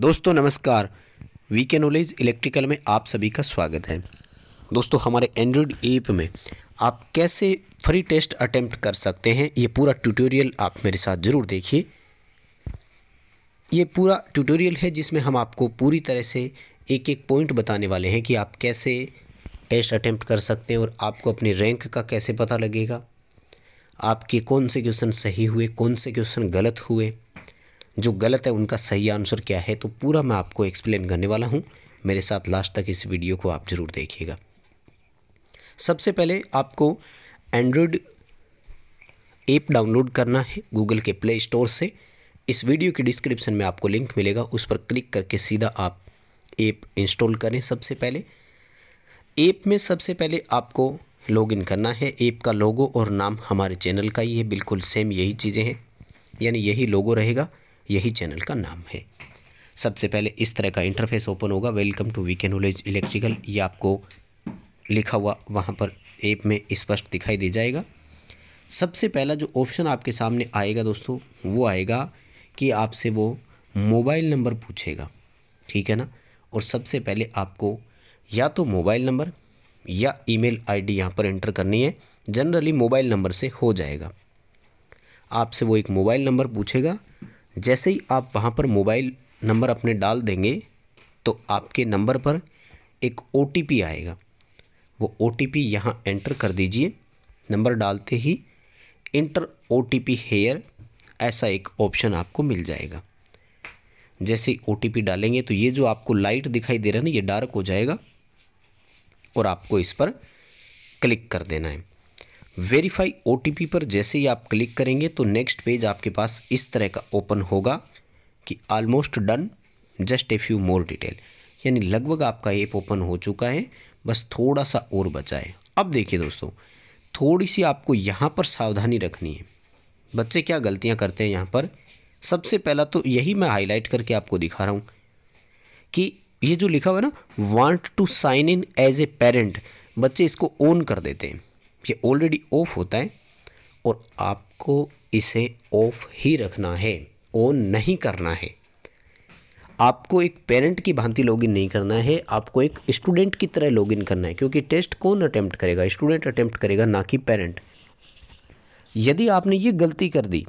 दोस्तों नमस्कार we K knowledge electrical में आप सभी का स्वागत है दोस्तों हमारे एंड्रॉयड ऐप में आप कैसे फ्री टेस्ट अटेम्प्ट कर सकते हैं ये पूरा ट्यूटोरियल आप मेरे साथ ज़रूर देखिए ये पूरा ट्यूटोरियल है जिसमें हम आपको पूरी तरह से एक एक पॉइंट बताने वाले हैं कि आप कैसे टेस्ट अटैम्प्ट कर सकते हैं और आपको अपने रैंक का कैसे पता लगेगा आपके कौन से क्वेश्चन सही हुए कौन से क्वेश्चन गलत हुए जो गलत है उनका सही आंसर क्या है तो पूरा मैं आपको एक्सप्लेन करने वाला हूँ मेरे साथ लास्ट तक इस वीडियो को आप ज़रूर देखिएगा सबसे पहले आपको एंड्रॉयड ऐप डाउनलोड करना है गूगल के प्ले स्टोर से इस वीडियो के डिस्क्रिप्शन में आपको लिंक मिलेगा उस पर क्लिक करके सीधा आप ऐप इंस्टॉल करें सबसे पहले ऐप में सबसे पहले आपको लॉगिन करना है ऐप का लोगो और नाम हमारे चैनल का ही है बिल्कुल सेम यही चीज़ें हैं यानी यही लोगो रहेगा यही चैनल का नाम है सबसे पहले इस तरह का इंटरफेस ओपन होगा welcome to V K knowledge electrical ये आपको लिखा हुआ वहाँ पर ऐप में स्पष्ट दिखाई दे जाएगा सबसे पहला जो ऑप्शन आपके सामने आएगा दोस्तों वो आएगा कि आपसे वो मोबाइल नंबर पूछेगा ठीक है ना और सबसे पहले आपको या तो मोबाइल नंबर या ईमेल आईडी यहाँ पर एंटर करनी है जनरली मोबाइल नंबर से हो जाएगा आपसे वो एक मोबाइल नंबर पूछेगा जैसे ही आप वहाँ पर मोबाइल नंबर अपने डाल देंगे तो आपके नंबर पर एक ओ आएगा वो ओ टी पी यहाँ एंटर कर दीजिए नंबर डालते ही enter O T P here ऐसा एक ऑप्शन आपको मिल जाएगा जैसे ही ओ टी पी डालेंगे तो ये जो आपको लाइट दिखाई दे रहा है ना ये डार्क हो जाएगा और आपको इस पर क्लिक कर देना है वेरीफाई ओ पर जैसे ही आप क्लिक करेंगे तो नेक्स्ट पेज आपके पास इस तरह का ओपन होगा कि almost done just a few more detail यानी लगभग आपका ऐप ओपन हो चुका है बस थोड़ा सा और बचा है अब देखिए दोस्तों थोड़ी सी आपको यहाँ पर सावधानी रखनी है बच्चे क्या गलतियाँ करते हैं यहाँ पर सबसे पहला तो यही मैं हाईलाइट करके आपको दिखा रहा हूँ कि ये जो लिखा हुआ है ना want to sign in as a parent बच्चे इसको ऑन कर देते हैं ये ऑलरेडी ऑफ़ होता है और आपको इसे ऑफ़ ही रखना है ऑन नहीं करना है आपको एक पेरेंट की भांति लॉगिन नहीं करना है आपको एक स्टूडेंट की तरह लॉगिन करना है क्योंकि टेस्ट कौन अटैम्प्ट करेगा स्टूडेंट अटैम्प्ट करेगा ना कि पेरेंट यदि आपने ये गलती कर दी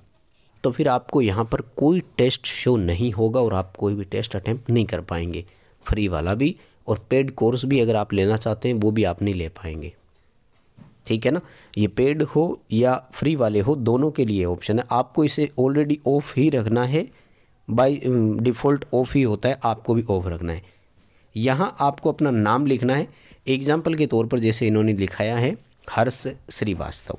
तो फिर आपको यहाँ पर कोई टेस्ट शो नहीं होगा और आप कोई भी टेस्ट अटैम्प्ट नहीं कर पाएंगे फ्री वाला भी और पेड कोर्स भी अगर आप लेना चाहते हैं वो भी आप नहीं ले पाएंगे ठीक है ना ये पेड हो या फ्री वाले हो दोनों के लिए ऑप्शन है आपको इसे ऑलरेडी ऑफ़ ही रखना है बाय डिफ़ॉल्ट ऑफ़ ही होता है आपको भी ऑफ़ रखना है यहाँ आपको अपना नाम लिखना है एग्ज़ाम्पल के तौर पर जैसे इन्होंने लिखाया है हर्ष श्रीवास्तव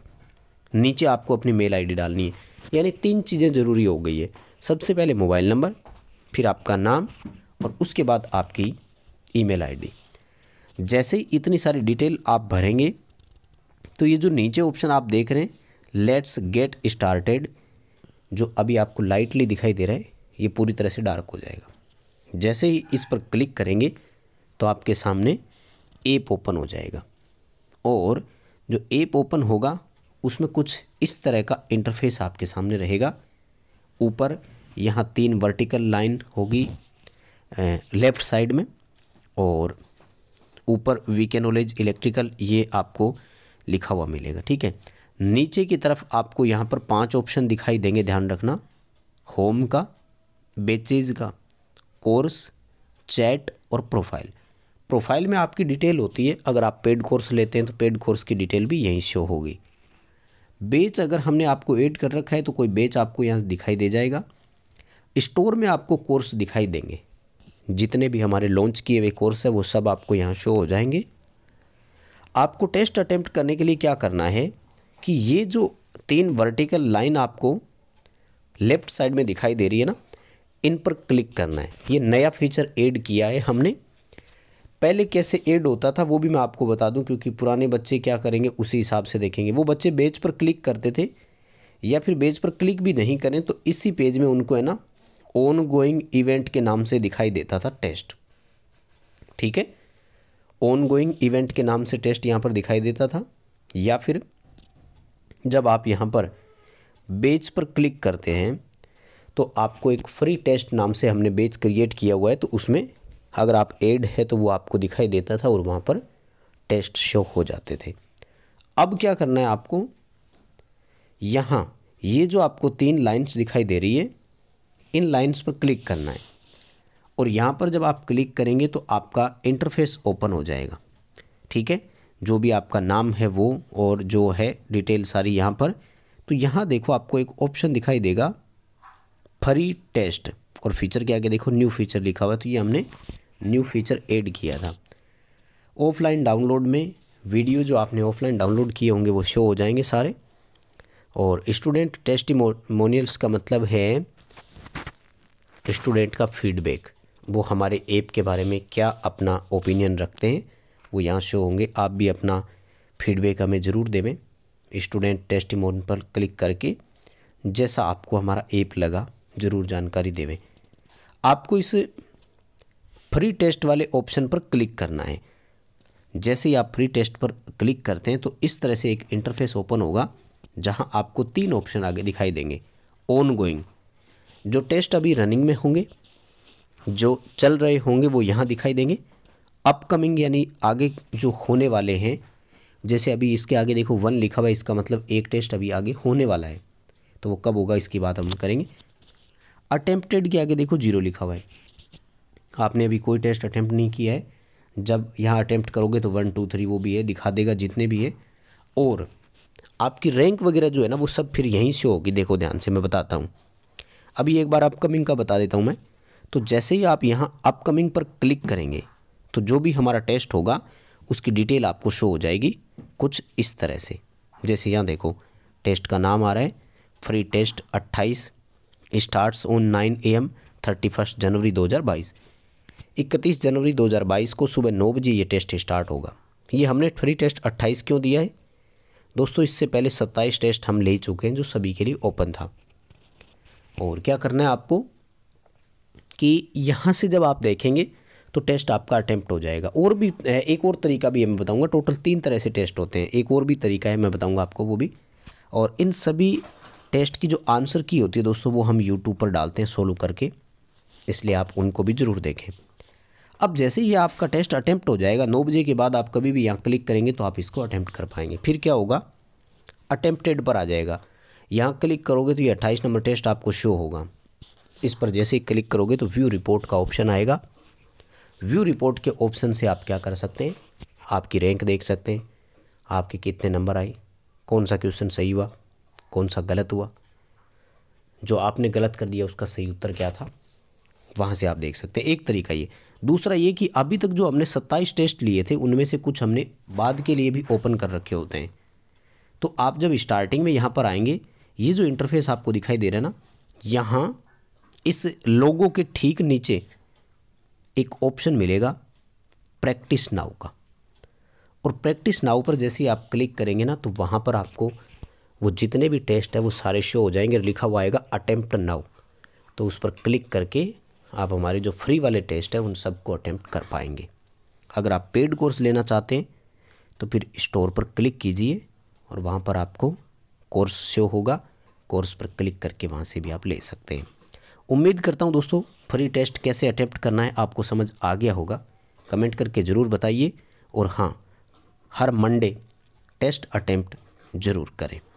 नीचे आपको अपनी मेल आईडी डालनी है यानी तीन चीज़ें ज़रूरी हो गई है सबसे पहले मोबाइल नंबर फिर आपका नाम और उसके बाद आपकी ईमेल आईडी जैसे ही इतनी सारी डिटेल आप भरेंगे तो ये जो नीचे ऑप्शन आप देख रहे हैं लेट्स गेट स्टार्टेड जो अभी आपको लाइटली दिखाई दे रहा है ये पूरी तरह से डार्क हो जाएगा जैसे ही इस पर क्लिक करेंगे तो आपके सामने एप ओपन हो जाएगा और जो एप ओपन होगा उसमें कुछ इस तरह का इंटरफेस आपके सामने रहेगा ऊपर यहाँ तीन वर्टिकल लाइन होगी लेफ़्ट साइड में और ऊपर वी के नॉलेज इलेक्ट्रिकल ये आपको लिखा हुआ मिलेगा ठीक है नीचे की तरफ आपको यहाँ पर पांच ऑप्शन दिखाई देंगे ध्यान रखना होम का बेचेज का कोर्स चैट और प्रोफाइल प्रोफाइल में आपकी डिटेल होती है अगर आप पेड कोर्स लेते हैं तो पेड कोर्स की डिटेल भी यहीं शो होगी बेच अगर हमने आपको ऐड कर रखा है तो कोई बेच आपको यहाँ दिखाई दे जाएगा स्टोर में आपको कोर्स दिखाई देंगे जितने भी हमारे लॉन्च किए हुए कोर्स है वो सब आपको यहाँ शो हो जाएंगे आपको टेस्ट अटैम्प्ट करने के लिए क्या करना है कि ये जो तीन वर्टिकल लाइन आपको लेफ़्ट साइड में दिखाई दे रही है ना इन पर क्लिक करना है ये नया फीचर ऐड किया है हमने पहले कैसे ऐड होता था वो भी मैं आपको बता दूं क्योंकि पुराने बच्चे क्या करेंगे उसी हिसाब से देखेंगे वो बच्चे बेज पर क्लिक करते थे या फिर बेज पर क्लिक भी नहीं करें तो इसी पेज में उनको है ना ऑन गोइंग इवेंट के नाम से दिखाई देता था टेस्ट ठीक है ऑन गोइंग इवेंट के नाम से टेस्ट यहाँ पर दिखाई देता था या फिर जब आप यहाँ पर बेच पर क्लिक करते हैं तो आपको एक फ्री टेस्ट नाम से हमने बेच क्रिएट किया हुआ है तो उसमें अगर आप एड है तो वो आपको दिखाई देता था और वहाँ पर टेस्ट शो हो जाते थे अब क्या करना है आपको यहाँ ये जो आपको तीन लाइन्स दिखाई दे रही है इन लाइन्स पर क्लिक करना है और यहाँ पर जब आप क्लिक करेंगे तो आपका इंटरफेस ओपन हो जाएगा ठीक है जो भी आपका नाम है वो और जो है डिटेल सारी यहाँ पर तो यहाँ देखो आपको एक ऑप्शन दिखाई देगा फ्री टेस्ट और फीचर के आगे देखो न्यू फीचर लिखा हुआ तो ये हमने न्यू फीचर ऐड किया था ऑफलाइन डाउनलोड में वीडियो जो आपने ऑफलाइन डाउनलोड किए होंगे वो शो हो जाएंगे सारे और स्टूडेंट टेस्टिमोनियल्स का मतलब है स्टूडेंट का फीडबैक वो हमारे ऐप के बारे में क्या अपना ओपिनियन रखते हैं वो यहाँ शो होंगे आप भी अपना फीडबैक हमें ज़रूर देवें स्टूडेंट टेस्ट मोड पर क्लिक करके जैसा आपको हमारा ऐप लगा ज़रूर जानकारी देवें आपको इस फ्री टेस्ट वाले ऑप्शन पर क्लिक करना है जैसे ही आप फ्री टेस्ट पर क्लिक करते हैं तो इस तरह से एक इंटरफेस ओपन होगा जहां आपको तीन ऑप्शन आगे दिखाई देंगे ऑन गोइंग जो टेस्ट अभी रनिंग में होंगे जो चल रहे होंगे वो यहाँ दिखाई देंगे अपकमिंग यानी आगे जो होने वाले हैं जैसे अभी इसके आगे देखो वन लिखा हुआ है इसका मतलब एक टेस्ट अभी आगे होने वाला है तो वो कब होगा इसकी बात हम करेंगे अटैम्प्टेड के आगे देखो जीरो लिखा हुआ है आपने अभी कोई टेस्ट अटैम्प्ट नहीं किया है जब यहाँ अटैम्प्ट करोगे तो वन टू थ्री वो भी है दिखा देगा जितने भी है और आपकी रैंक वगैरह जो है ना वो सब फिर यहीं से होगी देखो ध्यान से मैं बताता हूँ अभी एक बार अपकमिंग का बता देता हूँ मैं तो जैसे ही आप यहाँ अपकमिंग पर क्लिक करेंगे तो जो भी हमारा टेस्ट होगा उसकी डिटेल आपको शो हो जाएगी कुछ इस तरह से जैसे यहाँ देखो टेस्ट का नाम आ रहा है free test 28 starts on 9 AM 31 जनवरी 2022 इकतीस जनवरी 2022 को सुबह नौ बजे ये टेस्ट स्टार्ट होगा ये हमने फ्री टेस्ट 28 क्यों दिया है दोस्तों इससे पहले 27 टेस्ट हम ले चुके हैं जो सभी के लिए ओपन था और क्या करना है आपको कि यहाँ से जब आप देखेंगे तो टेस्ट आपका अटैम्प्ट हो जाएगा और भी एक और तरीका भी है मैं बताऊँगा टोटल तीन तरह से टेस्ट होते हैं एक और भी तरीका है मैं बताऊँगा आपको वो भी और इन सभी टेस्ट की जो आंसर की होती है दोस्तों वो हम यूट्यूब पर डालते हैं सोलो करके इसलिए आप उनको भी ज़रूर देखें अब जैसे ही आपका टेस्ट अटैम्प्ट हो जाएगा नौ बजे के बाद आप कभी भी यहाँ क्लिक करेंगे तो आप इसको अटैम्प्ट कर पाएंगे फिर क्या होगा अटैम्प्टेड पर आ जाएगा यहाँ क्लिक करोगे तो ये अट्ठाईस नंबर टेस्ट आपको शो होगा इस पर जैसे ही क्लिक करोगे तो व्यू रिपोर्ट का ऑप्शन आएगा व्यू रिपोर्ट के ऑप्शन से आप क्या कर सकते हैं आपकी रैंक देख सकते हैं आपके कितने नंबर आए कौन सा क्वेश्चन सही हुआ कौन सा गलत हुआ जो आपने गलत कर दिया उसका सही उत्तर क्या था वहाँ से आप देख सकते हैं एक तरीका ये दूसरा ये कि अभी तक जो हमने सत्ताईस टेस्ट लिए थे उनमें से कुछ हमने बाद के लिए भी ओपन कर रखे होते हैं तो आप जब स्टार्टिंग में यहाँ पर आएंगे ये जो इंटरफेस आपको दिखाई दे रहा है ना यहाँ इस लोगों के ठीक नीचे एक ऑप्शन मिलेगा प्रैक्टिस नाव का और प्रैक्टिस नाव पर जैसे ही आप क्लिक करेंगे ना तो वहाँ पर आपको वो जितने भी टेस्ट है वो सारे शो हो जाएंगे लिखा हुआ आएगा अटैम्प्ट नाउ तो उस पर क्लिक करके आप हमारे जो फ्री वाले टेस्ट है उन सबको अटैम्प्ट कर पाएंगे अगर आप पेड कोर्स लेना चाहते हैं तो फिर स्टोर पर क्लिक कीजिए और वहाँ पर आपको कोर्स शो होगा कोर्स पर क्लिक करके वहाँ से भी आप ले सकते हैं उम्मीद करता हूँ दोस्तों फ्री टेस्ट कैसे अटैम्प्ट करना है आपको समझ आ गया होगा कमेंट करके ज़रूर बताइए और हाँ हर मंडे टेस्ट अटैम्प्ट ज़रूर करें